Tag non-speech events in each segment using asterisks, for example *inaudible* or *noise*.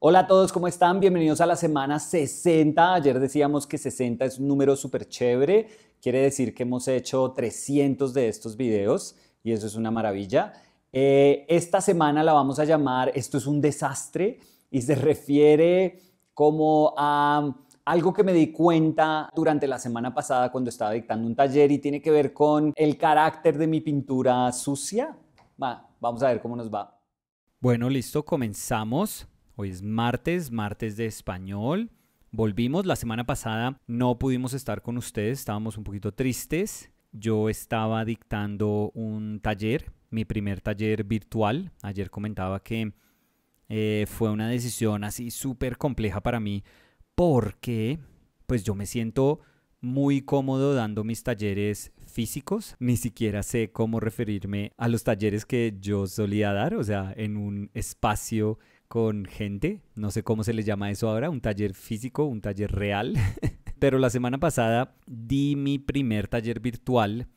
Hola a todos, ¿cómo están? Bienvenidos a la semana 60. Ayer decíamos que 60 es un número súper chévere. Quiere decir que hemos hecho 300 de estos videos y eso es una maravilla. Eh, esta semana la vamos a llamar Esto es un desastre y se refiere como a algo que me di cuenta durante la semana pasada cuando estaba dictando un taller y tiene que ver con el carácter de mi pintura sucia. vamos a ver cómo nos va. Bueno, listo, comenzamos. Hoy es martes, martes de español. Volvimos, la semana pasada no pudimos estar con ustedes, estábamos un poquito tristes. Yo estaba dictando un taller, mi primer taller virtual. Ayer comentaba que eh, fue una decisión así súper compleja para mí porque pues yo me siento muy cómodo dando mis talleres físicos, ni siquiera sé cómo referirme a los talleres que yo solía dar, o sea, en un espacio con gente, no sé cómo se le llama eso ahora, un taller físico, un taller real. *laughs* Pero la semana pasada di mi primer taller virtual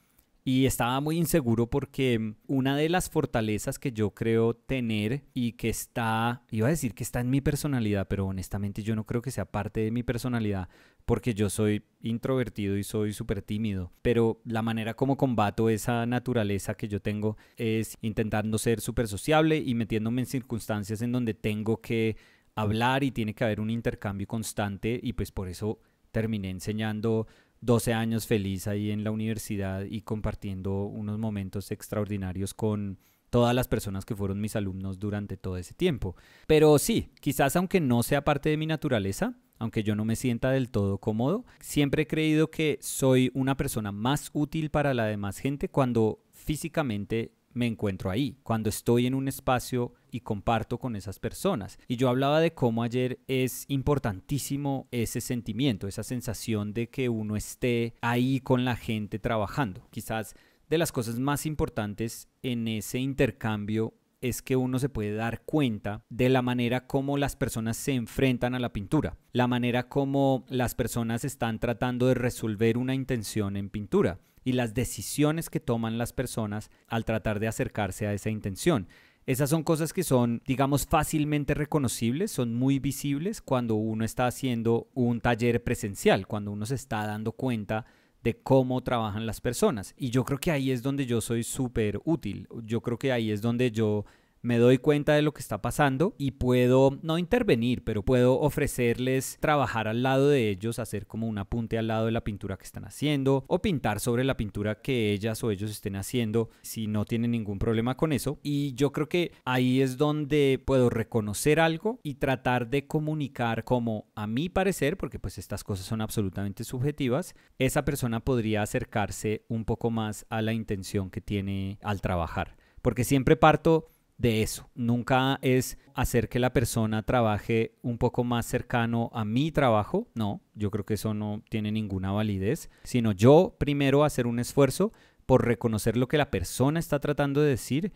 y estaba muy inseguro porque una de las fortalezas que yo creo tener y que está, iba a decir que está en mi personalidad, pero honestamente yo no creo que sea parte de mi personalidad porque yo soy introvertido y soy súper tímido, pero la manera como combato esa naturaleza que yo tengo es intentando ser súper sociable y metiéndome en circunstancias en donde tengo que hablar y tiene que haber un intercambio constante y pues por eso terminé enseñando 12 años feliz ahí en la universidad y compartiendo unos momentos extraordinarios con todas las personas que fueron mis alumnos durante todo ese tiempo. Pero sí, quizás aunque no sea parte de mi naturaleza, aunque yo no me sienta del todo cómodo, siempre he creído que soy una persona más útil para la demás gente cuando físicamente me encuentro ahí, cuando estoy en un espacio y comparto con esas personas. Y yo hablaba de cómo ayer es importantísimo ese sentimiento, esa sensación de que uno esté ahí con la gente trabajando. Quizás de las cosas más importantes en ese intercambio es que uno se puede dar cuenta de la manera como las personas se enfrentan a la pintura, la manera como las personas están tratando de resolver una intención en pintura y las decisiones que toman las personas al tratar de acercarse a esa intención. Esas son cosas que son, digamos, fácilmente reconocibles, son muy visibles cuando uno está haciendo un taller presencial, cuando uno se está dando cuenta de cómo trabajan las personas. Y yo creo que ahí es donde yo soy súper útil. Yo creo que ahí es donde yo me doy cuenta de lo que está pasando y puedo no intervenir, pero puedo ofrecerles trabajar al lado de ellos, hacer como un apunte al lado de la pintura que están haciendo o pintar sobre la pintura que ellas o ellos estén haciendo si no tienen ningún problema con eso. Y yo creo que ahí es donde puedo reconocer algo y tratar de comunicar como a mi parecer, porque pues estas cosas son absolutamente subjetivas, esa persona podría acercarse un poco más a la intención que tiene al trabajar. Porque siempre parto de eso. Nunca es hacer que la persona trabaje un poco más cercano a mi trabajo, no, yo creo que eso no tiene ninguna validez, sino yo primero hacer un esfuerzo por reconocer lo que la persona está tratando de decir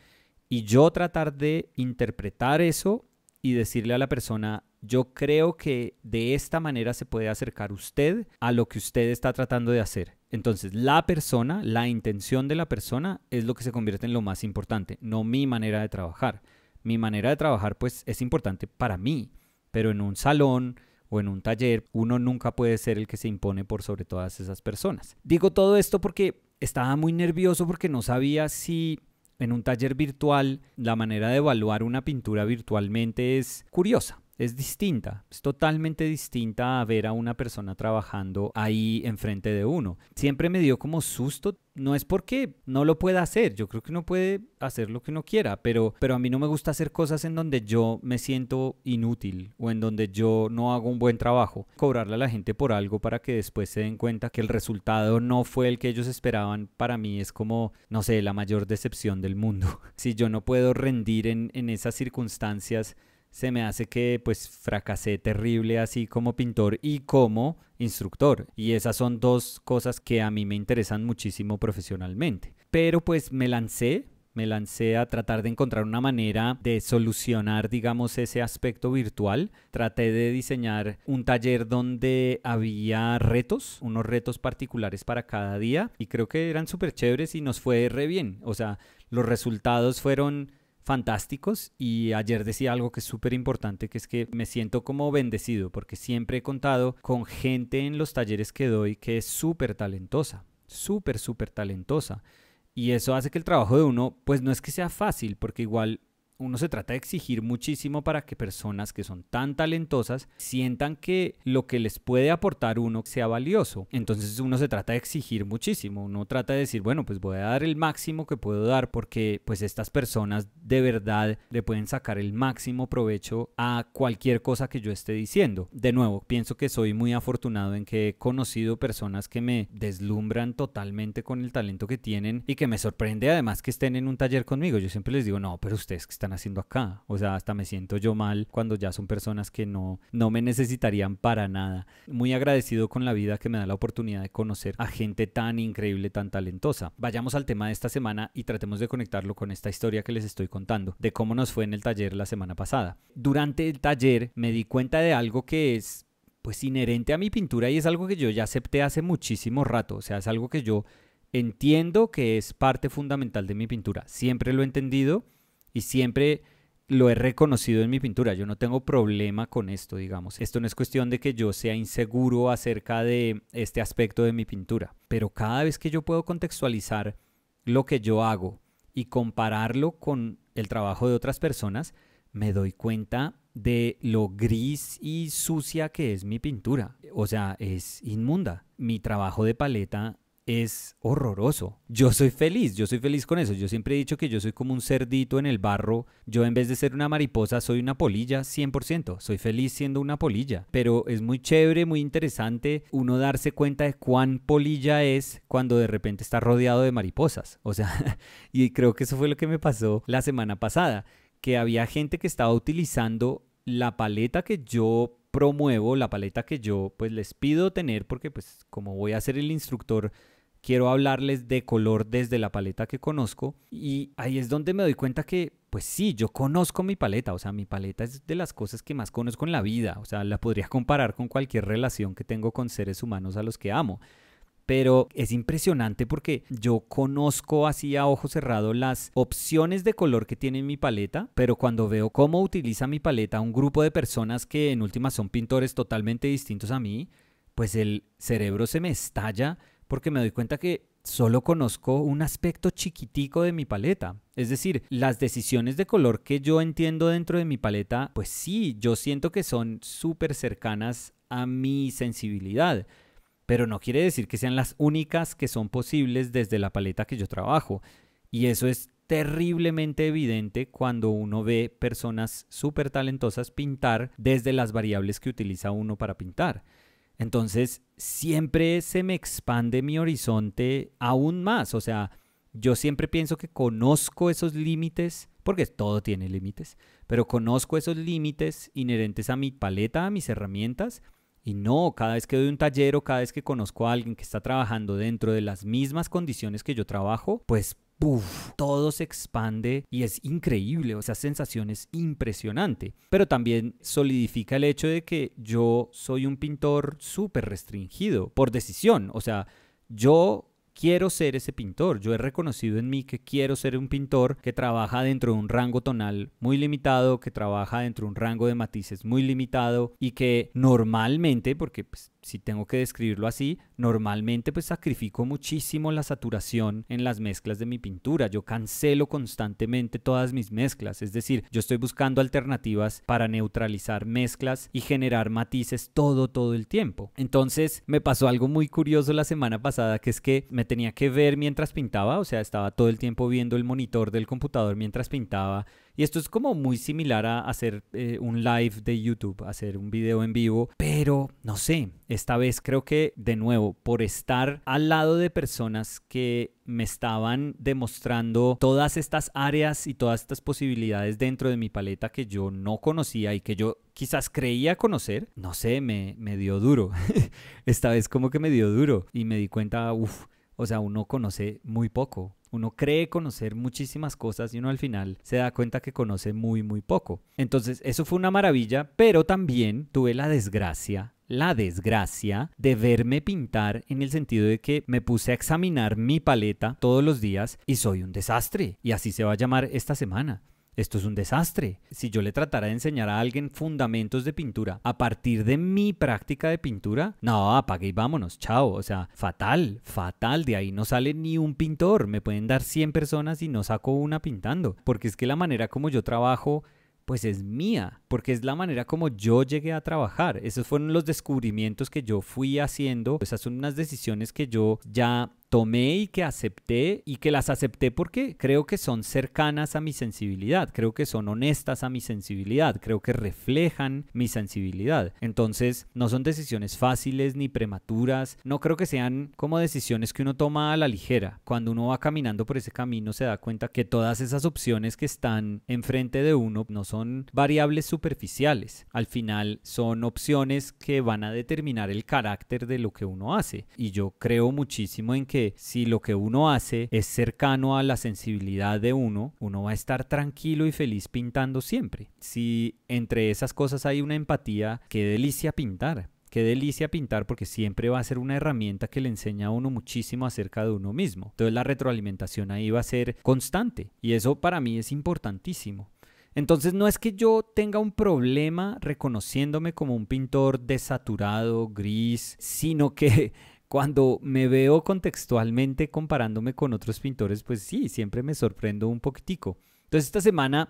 y yo tratar de interpretar eso y decirle a la persona, yo creo que de esta manera se puede acercar usted a lo que usted está tratando de hacer. Entonces, la persona, la intención de la persona es lo que se convierte en lo más importante, no mi manera de trabajar. Mi manera de trabajar pues es importante para mí, pero en un salón o en un taller uno nunca puede ser el que se impone por sobre todas esas personas. Digo todo esto porque estaba muy nervioso porque no sabía si en un taller virtual la manera de evaluar una pintura virtualmente es curiosa. Es distinta, es totalmente distinta a ver a una persona trabajando ahí enfrente de uno. Siempre me dio como susto, no es porque no lo pueda hacer, yo creo que uno puede hacer lo que uno quiera, pero, pero a mí no me gusta hacer cosas en donde yo me siento inútil o en donde yo no hago un buen trabajo. Cobrarle a la gente por algo para que después se den cuenta que el resultado no fue el que ellos esperaban, para mí es como, no sé, la mayor decepción del mundo. *laughs* si yo no puedo rendir en, en esas circunstancias, se me hace que pues fracasé terrible así como pintor y como instructor. Y esas son dos cosas que a mí me interesan muchísimo profesionalmente. Pero pues me lancé, me lancé a tratar de encontrar una manera de solucionar, digamos, ese aspecto virtual. Traté de diseñar un taller donde había retos, unos retos particulares para cada día y creo que eran súper chéveres y nos fue re bien. O sea, los resultados fueron fantásticos y ayer decía algo que es súper importante, que es que me siento como bendecido porque siempre he contado con gente en los talleres que doy que es súper talentosa, súper, súper talentosa. Y eso hace que el trabajo de uno, pues no es que sea fácil, porque igual uno se trata de exigir muchísimo para que personas que son tan talentosas sientan que lo que les puede aportar uno sea valioso. Entonces uno se trata de exigir muchísimo, uno trata de decir, bueno, pues voy a dar el máximo que puedo dar porque pues estas personas de verdad le pueden sacar el máximo provecho a cualquier cosa que yo esté diciendo. De nuevo, pienso que soy muy afortunado en que he conocido personas que me deslumbran totalmente con el talento que tienen y que me sorprende además que estén en un taller conmigo. Yo siempre les digo, no, pero ustedes que están haciendo acá. O sea, hasta me siento yo mal cuando ya son personas que no, no me necesitarían para nada. Muy agradecido con la vida que me da la oportunidad de conocer a gente tan increíble, tan talentosa. Vayamos al tema de esta semana y tratemos de conectarlo con esta historia que les estoy contando, de cómo nos fue en el taller la semana pasada. Durante el taller me di cuenta de algo que es pues inherente a mi pintura y es algo que yo ya acepté hace muchísimo rato, o sea, es algo que yo entiendo que es parte fundamental de mi pintura, siempre lo he entendido y siempre lo he reconocido en mi pintura. Yo no tengo problema con esto, digamos. Esto no es cuestión de que yo sea inseguro acerca de este aspecto de mi pintura, pero cada vez que yo puedo contextualizar lo que yo hago y compararlo con el trabajo de otras personas, me doy cuenta de lo gris y sucia que es mi pintura. O sea, es inmunda. Mi trabajo de paleta es horroroso. Yo soy feliz, yo soy feliz con eso. Yo siempre he dicho que yo soy como un cerdito en el barro. Yo en vez de ser una mariposa soy una polilla 100%. Soy feliz siendo una polilla. Pero es muy chévere, muy interesante uno darse cuenta de cuán polilla es cuando de repente está rodeado de mariposas. O sea, *laughs* y creo que eso fue lo que me pasó la semana pasada, que había gente que estaba utilizando la paleta que yo promuevo, la paleta que yo pues les pido tener porque pues como voy a ser el instructor quiero hablarles de color desde la paleta que conozco y ahí es donde me doy cuenta que pues sí, yo conozco mi paleta, o sea, mi paleta es de las cosas que más conozco en la vida, o sea, la podría comparar con cualquier relación que tengo con seres humanos a los que amo. Pero es impresionante porque yo conozco así a ojo cerrado las opciones de color que tiene mi paleta, pero cuando veo cómo utiliza mi paleta un grupo de personas que en últimas son pintores totalmente distintos a mí, pues el cerebro se me estalla porque me doy cuenta que solo conozco un aspecto chiquitico de mi paleta. Es decir, las decisiones de color que yo entiendo dentro de mi paleta, pues sí, yo siento que son súper cercanas a mi sensibilidad. Pero no quiere decir que sean las únicas que son posibles desde la paleta que yo trabajo. Y eso es terriblemente evidente cuando uno ve personas súper talentosas pintar desde las variables que utiliza uno para pintar. Entonces, siempre se me expande mi horizonte aún más. O sea, yo siempre pienso que conozco esos límites, porque todo tiene límites, pero conozco esos límites inherentes a mi paleta, a mis herramientas. Y no, cada vez que doy un taller o cada vez que conozco a alguien que está trabajando dentro de las mismas condiciones que yo trabajo, pues todo se expande y es increíble, o esa sensación es impresionante. Pero también solidifica el hecho de que yo soy un pintor súper restringido, por decisión. O sea, yo quiero ser ese pintor. Yo he reconocido en mí que quiero ser un pintor que trabaja dentro de un rango tonal muy limitado, que trabaja dentro de un rango de matices muy limitado y que normalmente, porque pues, si tengo que describirlo así, normalmente pues sacrifico muchísimo la saturación en las mezclas de mi pintura. Yo cancelo constantemente todas mis mezclas, es decir, yo estoy buscando alternativas para neutralizar mezclas y generar matices todo, todo el tiempo. Entonces me pasó algo muy curioso la semana pasada, que es que me tenía que ver mientras pintaba, o sea, estaba todo el tiempo viendo el monitor del computador mientras pintaba y esto es como muy similar a hacer eh, un live de YouTube, hacer un video en vivo, pero no sé, esta vez creo que de nuevo, por estar al lado de personas que me estaban demostrando todas estas áreas y todas estas posibilidades dentro de mi paleta que yo no conocía y que yo quizás creía conocer, no sé, me, me dio duro. *laughs* esta vez como que me dio duro y me di cuenta, uff, o sea, uno conoce muy poco uno cree conocer muchísimas cosas y uno al final se da cuenta que conoce muy, muy poco. Entonces, eso fue una maravilla, pero también tuve la desgracia la desgracia de verme pintar en el sentido de que me puse a examinar mi paleta todos los días y soy un desastre. Y así se va a llamar esta semana. Esto es un desastre. Si yo le tratara de enseñar a alguien fundamentos de pintura a partir de mi práctica de pintura, no, apague y vámonos, chao. O sea, fatal, fatal. De ahí no sale ni un pintor. Me pueden dar 100 personas y no saco una pintando. Porque es que la manera como yo trabajo pues es mía, porque es la manera como yo llegué a trabajar. Esos fueron los descubrimientos que yo fui haciendo, esas son unas decisiones que yo ya tomé y que acepté y que las acepté porque creo que son cercanas a mi sensibilidad, creo que son honestas a mi sensibilidad, creo que reflejan mi sensibilidad. Entonces, no son decisiones fáciles ni prematuras, no creo que sean como decisiones que uno toma a la ligera. Cuando uno va caminando por ese camino se da cuenta que todas esas opciones que están enfrente de uno no son variables superficiales, al final son opciones que van a determinar el carácter de lo que uno hace. Y yo creo muchísimo en que si lo que uno hace es cercano a la sensibilidad de uno, uno va a estar tranquilo y feliz pintando siempre. Si entre esas cosas hay una empatía, qué delicia pintar, qué delicia pintar porque siempre va a ser una herramienta que le enseña a uno muchísimo acerca de uno mismo. Entonces la retroalimentación ahí va a ser constante y eso para mí es importantísimo. Entonces no es que yo tenga un problema reconociéndome como un pintor desaturado, gris, sino que cuando me veo contextualmente comparándome con otros pintores, pues sí, siempre me sorprendo un poquitico. Entonces esta semana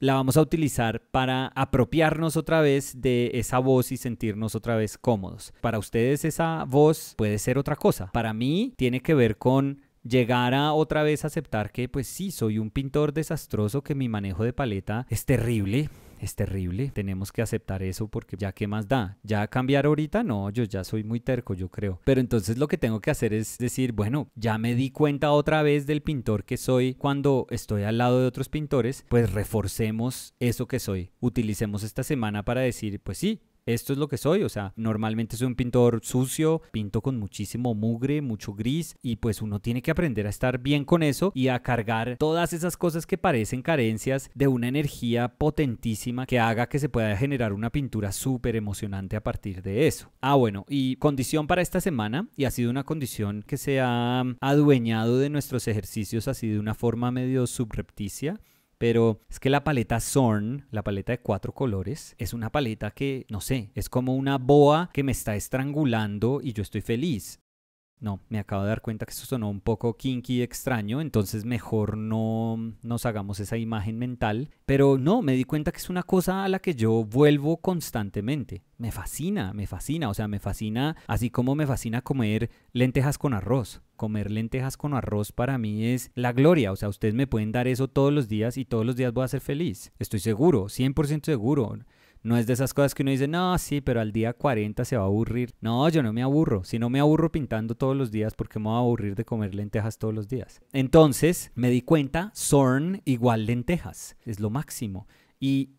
la vamos a utilizar para apropiarnos otra vez de esa voz y sentirnos otra vez cómodos. Para ustedes esa voz puede ser otra cosa. Para mí tiene que ver con llegar a otra vez aceptar que pues sí, soy un pintor desastroso, que mi manejo de paleta es terrible, es terrible. Tenemos que aceptar eso porque ya qué más da. Ya cambiar ahorita, no, yo ya soy muy terco, yo creo. Pero entonces lo que tengo que hacer es decir, bueno, ya me di cuenta otra vez del pintor que soy cuando estoy al lado de otros pintores, pues reforcemos eso que soy. Utilicemos esta semana para decir, pues sí, esto es lo que soy, o sea, normalmente soy un pintor sucio, pinto con muchísimo mugre, mucho gris y pues uno tiene que aprender a estar bien con eso y a cargar todas esas cosas que parecen carencias de una energía potentísima que haga que se pueda generar una pintura súper emocionante a partir de eso. Ah, bueno, y condición para esta semana y ha sido una condición que se ha adueñado de nuestros ejercicios así de una forma medio subrepticia pero es que la paleta Zorn, la paleta de cuatro colores, es una paleta que, no sé, es como una boa que me está estrangulando y yo estoy feliz. No, me acabo de dar cuenta que esto sonó un poco kinky y extraño, entonces mejor no nos hagamos esa imagen mental. Pero no, me di cuenta que es una cosa a la que yo vuelvo constantemente. Me fascina, me fascina, o sea, me fascina, así como me fascina comer lentejas con arroz. Comer lentejas con arroz para mí es la gloria, o sea, ustedes me pueden dar eso todos los días y todos los días voy a ser feliz. Estoy seguro, 100% seguro. No es de esas cosas que uno dice, no, sí, pero al día 40 se va a aburrir. No, yo no me aburro. Si no me aburro pintando todos los días, ¿por qué me voy a aburrir de comer lentejas todos los días? Entonces me di cuenta, Zorn igual lentejas. Es lo máximo. Y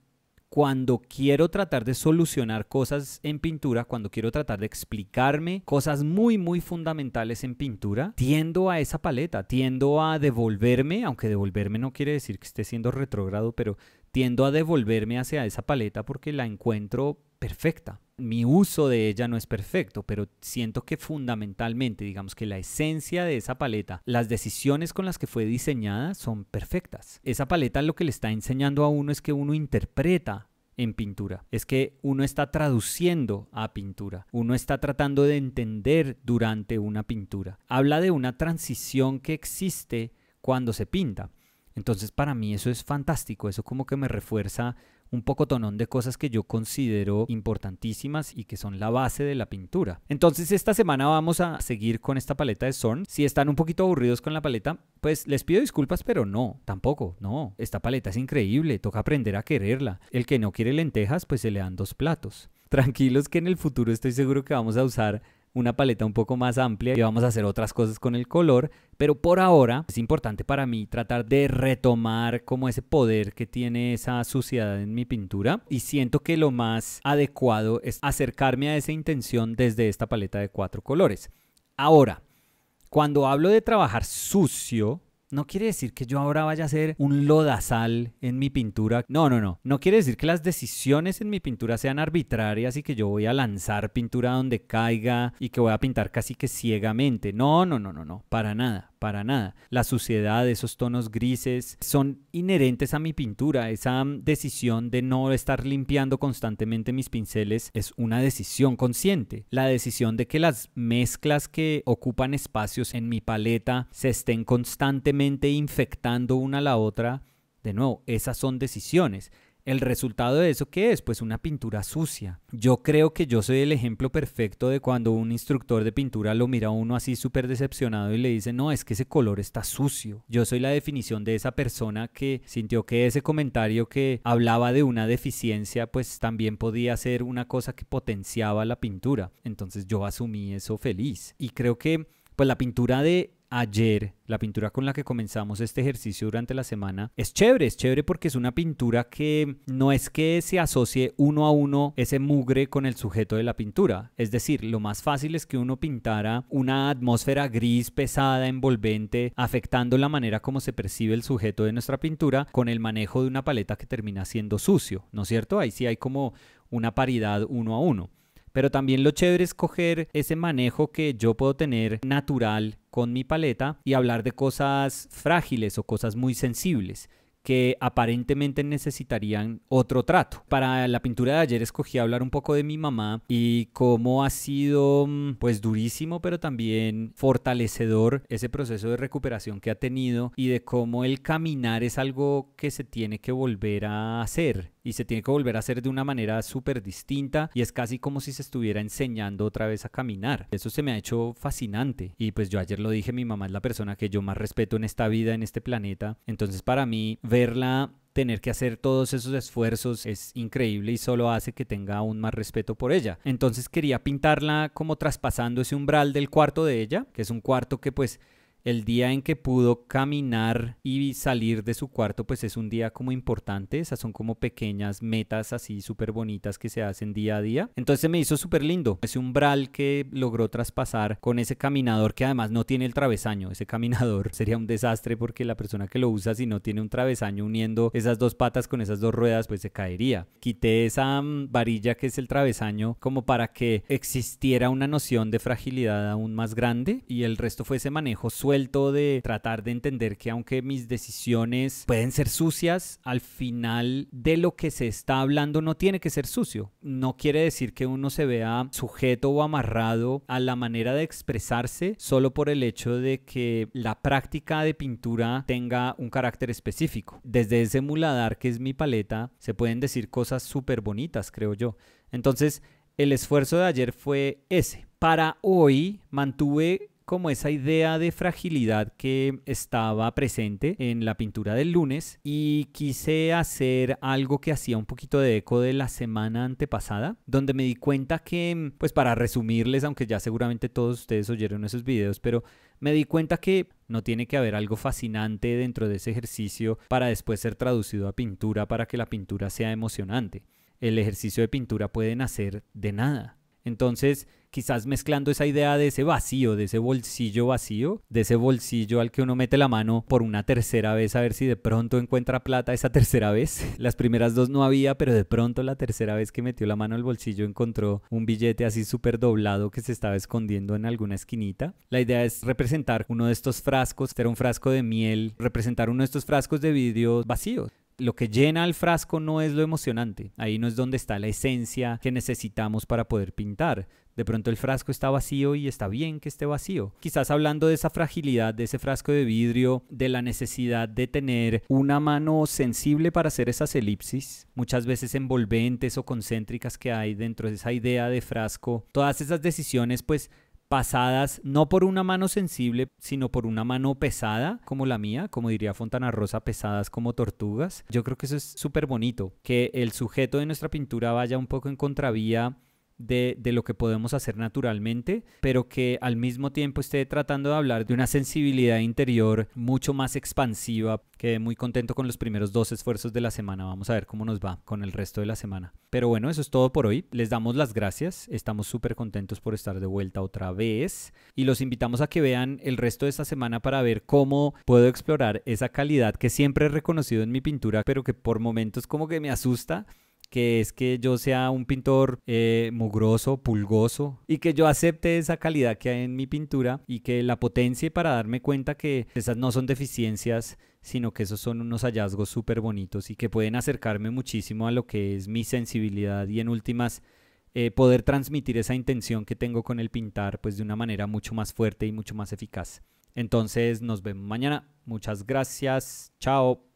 cuando quiero tratar de solucionar cosas en pintura, cuando quiero tratar de explicarme cosas muy, muy fundamentales en pintura, tiendo a esa paleta, tiendo a devolverme, aunque devolverme no quiere decir que esté siendo retrógrado, pero tiendo a devolverme hacia esa paleta porque la encuentro perfecta. Mi uso de ella no es perfecto, pero siento que fundamentalmente, digamos que la esencia de esa paleta, las decisiones con las que fue diseñada son perfectas. Esa paleta lo que le está enseñando a uno es que uno interpreta en pintura. Es que uno está traduciendo a pintura, uno está tratando de entender durante una pintura. Habla de una transición que existe cuando se pinta. Entonces para mí eso es fantástico, eso como que me refuerza un poco tonón de cosas que yo considero importantísimas y que son la base de la pintura. Entonces esta semana vamos a seguir con esta paleta de Zorn. Si están un poquito aburridos con la paleta, pues les pido disculpas, pero no, tampoco, no. Esta paleta es increíble, toca aprender a quererla. El que no quiere lentejas, pues se le dan dos platos. Tranquilos que en el futuro estoy seguro que vamos a usar una paleta un poco más amplia y vamos a hacer otras cosas con el color, pero por ahora es importante para mí tratar de retomar como ese poder que tiene esa suciedad en mi pintura y siento que lo más adecuado es acercarme a esa intención desde esta paleta de cuatro colores. Ahora, cuando hablo de trabajar sucio, no quiere decir que yo ahora vaya a ser un lodazal en mi pintura. No, no, no. No quiere decir que las decisiones en mi pintura sean arbitrarias y que yo voy a lanzar pintura donde caiga y que voy a pintar casi que ciegamente. No, no, no, no, no. Para nada para nada. La suciedad, esos tonos grises, son inherentes a mi pintura. Esa mm, decisión de no estar limpiando constantemente mis pinceles es una decisión consciente. La decisión de que las mezclas que ocupan espacios en mi paleta se estén constantemente infectando una a la otra de nuevo, esas son decisiones. ¿El resultado de eso qué es? Pues una pintura sucia. Yo creo que yo soy el ejemplo perfecto de cuando un instructor de pintura lo mira a uno así súper decepcionado y le dice, no, es que ese color está sucio. Yo soy la definición de esa persona que sintió que ese comentario que hablaba de una deficiencia, pues también podía ser una cosa que potenciaba la pintura. Entonces yo asumí eso feliz. Y creo que pues la pintura de ayer, la pintura con la que comenzamos este ejercicio durante la semana, es chévere, es chévere porque es una pintura que no es que se asocie uno a uno ese mugre con el sujeto de la pintura. Es decir, lo más fácil es que uno pintara una atmósfera gris, pesada, envolvente, afectando la manera como se percibe el sujeto de nuestra pintura con el manejo de una paleta que termina siendo sucio, ¿no es cierto? Ahí sí hay como una paridad uno a uno. Pero también lo chévere es coger ese manejo que yo puedo tener natural con mi paleta y hablar de cosas frágiles o cosas muy sensibles que aparentemente necesitarían otro trato. Para la pintura de ayer escogí hablar un poco de mi mamá y cómo ha sido mm, pues durísimo, pero también fortalecedor ese proceso de recuperación que ha tenido y de cómo el caminar es algo que se tiene que volver a hacer y se tiene que volver a hacer de una manera súper distinta y es casi como si se estuviera enseñando otra vez a caminar. Eso se me ha hecho fascinante y pues yo ayer lo dije, mi mamá es la persona que yo más respeto en esta vida, en este planeta, entonces para mí verla tener que hacer todos esos esfuerzos es increíble y solo hace que tenga aún más respeto por ella. Entonces quería pintarla como traspasando ese umbral del cuarto de ella, que es un cuarto que pues el día en que pudo caminar y salir de su cuarto, pues es un día como importante. Esas son como pequeñas metas así súper bonitas que se hacen día a día. Entonces me hizo súper lindo. Ese umbral que logró traspasar con ese caminador que además no tiene el travesaño. Ese caminador *laughs* sería un desastre porque la persona que lo usa si no tiene un travesaño uniendo esas dos patas con esas dos ruedas, pues se caería. Quité esa mm, varilla que es el travesaño como para que existiera una noción de fragilidad aún más grande y el resto fue ese manejo suelto de tratar de entender que aunque mis decisiones pueden ser sucias, al final de lo que se está hablando no tiene que ser sucio. No quiere decir que uno se vea sujeto o amarrado a la manera de expresarse solo por el hecho de que la práctica de pintura tenga un carácter específico. Desde ese muladar que es mi paleta, se pueden decir cosas súper bonitas, creo yo. Entonces, el esfuerzo de ayer fue ese. Para hoy mantuve como esa idea de fragilidad que estaba presente en la pintura del lunes y quise hacer algo que hacía un poquito de eco de la semana antepasada, donde me di cuenta que, pues para resumirles, aunque ya seguramente todos ustedes oyeron esos videos, pero me di cuenta que no tiene que haber algo fascinante dentro de ese ejercicio para después ser traducido a pintura para que la pintura sea emocionante. El ejercicio de pintura puede nacer de nada. Entonces, quizás mezclando esa idea de ese vacío, de ese bolsillo vacío, de ese bolsillo al que uno mete la mano por una tercera vez a ver si de pronto encuentra plata esa tercera vez. *laughs* Las primeras dos no había, pero de pronto la tercera vez que metió la mano al bolsillo encontró un billete así súper doblado que se estaba escondiendo en alguna esquinita. La idea es representar uno de estos frascos, era un frasco de miel, representar uno de estos frascos de vidrio vacíos lo que llena el frasco no es lo emocionante, ahí no es donde está la esencia que necesitamos para poder pintar, de pronto el frasco está vacío y está bien que esté vacío. Quizás hablando de esa fragilidad de ese frasco de vidrio, de la necesidad de tener una mano sensible para hacer esas elipsis, muchas veces envolventes o concéntricas que hay dentro de esa idea de frasco. Todas esas decisiones pues pasadas no por una mano sensible, sino por una mano pesada, como la mía, como diría Fontana Rosa, pesadas como tortugas. Yo creo que eso es súper bonito, que el sujeto de nuestra pintura vaya un poco en contravía de, lo que podemos hacer naturalmente, pero que al mismo tiempo esté tratando de hablar de una sensibilidad interior mucho más expansiva. Quedé muy contento con los primeros dos esfuerzos de la semana. Vamos a ver cómo nos va con el resto de la semana. Pero bueno, eso es todo por hoy. Les damos las gracias. Estamos súper contentos por estar de vuelta otra vez. Y los invitamos a que vean el resto de esta semana para ver cómo puedo explorar esa calidad que siempre he reconocido en mi pintura, pero que por momentos como que me asusta que es que yo sea un pintor eh, mugroso, pulgoso, y que yo acepte esa calidad que hay en mi pintura y que la potencie para darme cuenta que esas no son deficiencias, sino que esos son unos hallazgos súper bonitos y que pueden acercarme muchísimo a lo que es mi sensibilidad y en últimas eh, poder transmitir esa intención que tengo con el pintar pues de una manera mucho más fuerte y mucho más eficaz. Entonces nos vemos mañana. Muchas gracias. Chao.